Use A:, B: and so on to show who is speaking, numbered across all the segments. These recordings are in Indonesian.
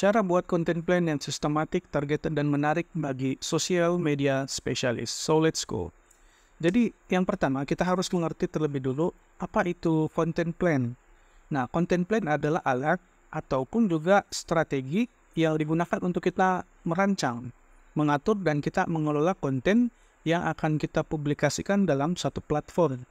A: Cara buat content plan yang sistematik, targeted, dan menarik bagi social media specialist. So, let's go. Jadi, yang pertama, kita harus mengerti terlebih dulu apa itu content plan. Nah, content plan adalah alat ataupun juga strategi yang digunakan untuk kita merancang, mengatur, dan kita mengelola konten yang akan kita publikasikan dalam satu platform.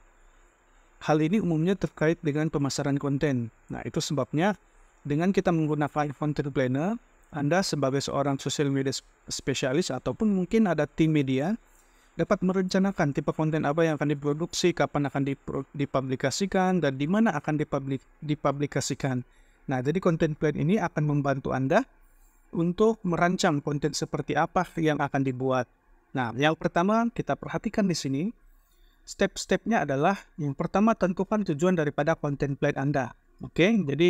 A: Hal ini umumnya terkait dengan pemasaran konten. Nah, itu sebabnya dengan kita menggunakan content planner, Anda sebagai seorang social media spesialis ataupun mungkin ada tim media dapat merencanakan tipe konten apa yang akan diproduksi, kapan akan dipublikasikan, dan di mana akan dipublik dipublikasikan. Nah, jadi content plan ini akan membantu Anda untuk merancang konten seperti apa yang akan dibuat. Nah, yang pertama kita perhatikan di sini, step-stepnya adalah yang pertama tentukan tujuan daripada content plan Anda. Oke, okay? jadi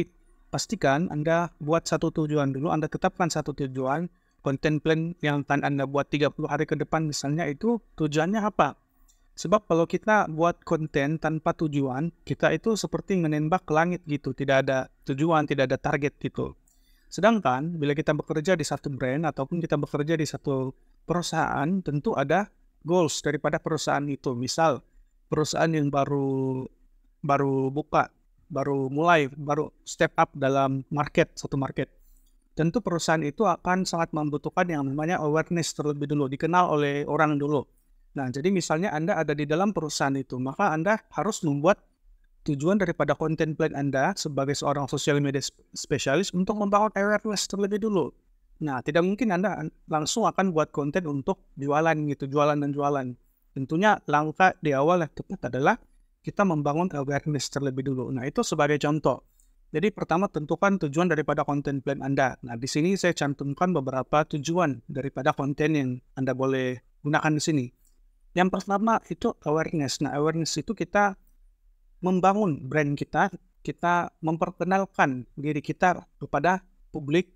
A: pastikan Anda buat satu tujuan dulu, Anda tetapkan satu tujuan, konten plan yang akan Anda buat 30 hari ke depan misalnya itu tujuannya apa? Sebab kalau kita buat konten tanpa tujuan, kita itu seperti menembak ke langit gitu, tidak ada tujuan, tidak ada target gitu. Sedangkan bila kita bekerja di satu brand ataupun kita bekerja di satu perusahaan, tentu ada goals daripada perusahaan itu. Misal perusahaan yang baru baru buka baru mulai, baru step up dalam market, satu market. Tentu perusahaan itu akan sangat membutuhkan yang namanya awareness terlebih dulu, dikenal oleh orang dulu. Nah, jadi misalnya Anda ada di dalam perusahaan itu, maka Anda harus membuat tujuan daripada content plan Anda sebagai seorang social media specialist untuk membangun awareness terlebih dulu. Nah, tidak mungkin Anda langsung akan buat konten untuk jualan gitu, jualan dan jualan. Tentunya langkah di awal yang tepat adalah kita membangun awareness terlebih dulu. Nah, itu sebagai contoh. Jadi pertama tentukan tujuan daripada konten plan Anda. Nah, di sini saya cantumkan beberapa tujuan daripada konten yang Anda boleh gunakan di sini. Yang pertama itu awareness. Nah, awareness itu kita membangun brand kita, kita memperkenalkan diri kita kepada publik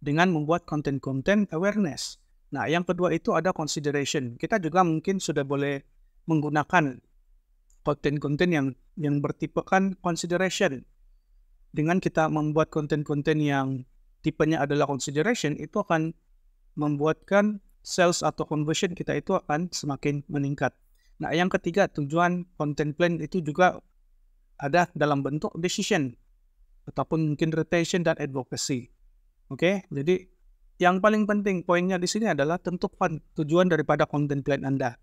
A: dengan membuat konten-konten awareness. Nah, yang kedua itu ada consideration. Kita juga mungkin sudah boleh menggunakan konten-konten yang yang bertipekan consideration. Dengan kita membuat konten-konten yang tipenya adalah consideration itu akan membuatkan sales atau conversion kita itu akan semakin meningkat. Nah, yang ketiga tujuan content plan itu juga ada dalam bentuk decision ataupun mungkin retention dan advocacy. Oke, okay? jadi yang paling penting poinnya di sini adalah tentukan tujuan daripada content plan Anda.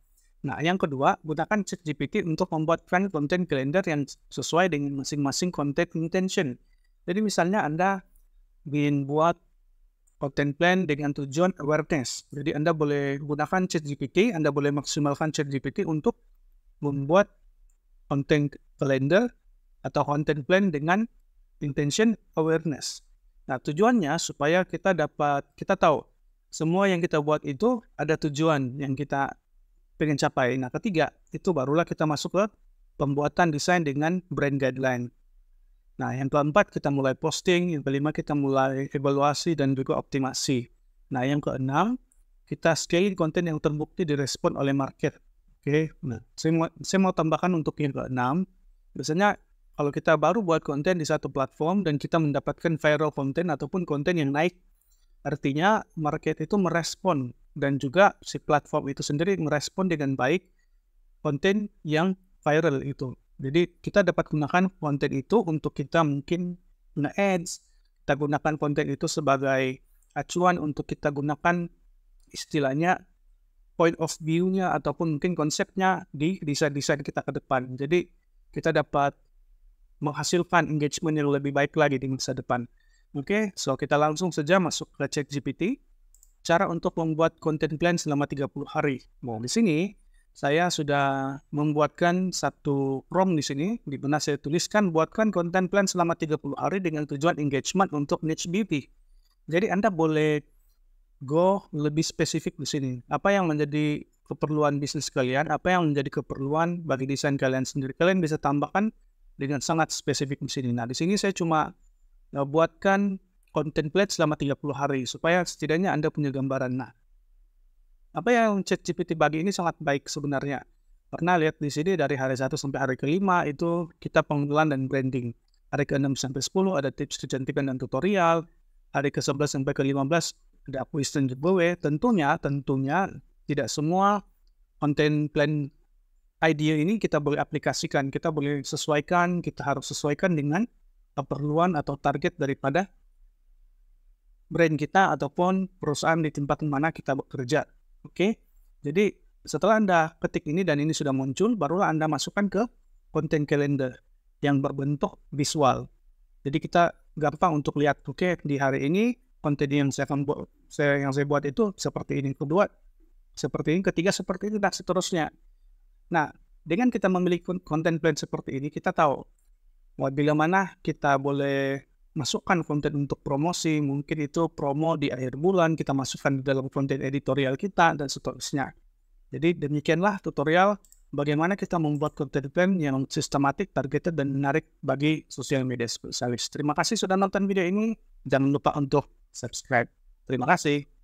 A: Nah, yang kedua, gunakan ChatGPT untuk membuat plan content calendar yang sesuai dengan masing-masing content intention. Jadi misalnya Anda ingin buat content plan dengan tujuan awareness. Jadi Anda boleh gunakan ChatGPT, Anda boleh maksimalkan ChatGPT untuk membuat content calendar atau content plan dengan intention awareness. Nah, tujuannya supaya kita dapat kita tahu semua yang kita buat itu ada tujuan yang kita pengen capai. Nah, ketiga, itu barulah kita masuk ke pembuatan desain dengan brand guideline. Nah, yang keempat kita mulai posting, yang kelima kita mulai evaluasi dan juga optimasi. Nah, yang keenam kita scale konten yang terbukti direspon oleh market. Oke, okay. nah saya mau, saya mau tambahkan untuk yang keenam, biasanya kalau kita baru buat konten di satu platform dan kita mendapatkan viral konten ataupun konten yang naik, artinya market itu merespon dan juga si platform itu sendiri merespon dengan baik konten yang viral itu. Jadi kita dapat gunakan konten itu untuk kita mungkin guna ads, kita gunakan konten itu sebagai acuan untuk kita gunakan istilahnya point of view-nya ataupun mungkin konsepnya di desain-desain kita ke depan. Jadi kita dapat menghasilkan engagement yang lebih baik lagi di masa depan. Oke, okay, so kita langsung saja masuk ke chat GPT cara untuk membuat content plan selama 30 hari. Nah, di sini saya sudah membuatkan satu prompt di sini, di mana saya tuliskan buatkan content plan selama 30 hari dengan tujuan engagement untuk niche beauty. Jadi Anda boleh go lebih spesifik di sini. Apa yang menjadi keperluan bisnis kalian, apa yang menjadi keperluan bagi desain kalian sendiri. Kalian bisa tambahkan dengan sangat spesifik di sini. Nah, di sini saya cuma e, buatkan content plate selama 30 hari supaya setidaknya Anda punya gambaran. Nah, apa yang ChatGPT bagi ini sangat baik sebenarnya. Karena lihat di sini dari hari 1 sampai hari kelima itu kita pengenalan dan branding. Hari ke-6 sampai 10 ada tips kecantikan dan tutorial. Hari ke-11 sampai ke-15 ada quiz dan giveaway. Tentunya, tentunya tidak semua konten plan idea ini kita boleh aplikasikan, kita boleh sesuaikan, kita harus sesuaikan dengan keperluan atau target daripada brand kita ataupun perusahaan di tempat mana kita bekerja. Oke, okay? jadi setelah Anda ketik ini dan ini sudah muncul, barulah Anda masukkan ke konten calendar yang berbentuk visual. Jadi kita gampang untuk lihat, oke okay, di hari ini konten yang saya akan buat, saya, yang saya buat itu seperti ini. Kedua, seperti ini. Ketiga, seperti ini dan seterusnya. Nah, dengan kita memiliki konten plan seperti ini, kita tahu wah, bila mana kita boleh masukkan konten untuk promosi, mungkin itu promo di akhir bulan, kita masukkan di dalam konten editorial kita, dan seterusnya. Jadi demikianlah tutorial bagaimana kita membuat konten plan yang sistematik, targeted, dan menarik bagi sosial media spesialis. Terima kasih sudah nonton video ini. Jangan lupa untuk subscribe. Terima kasih.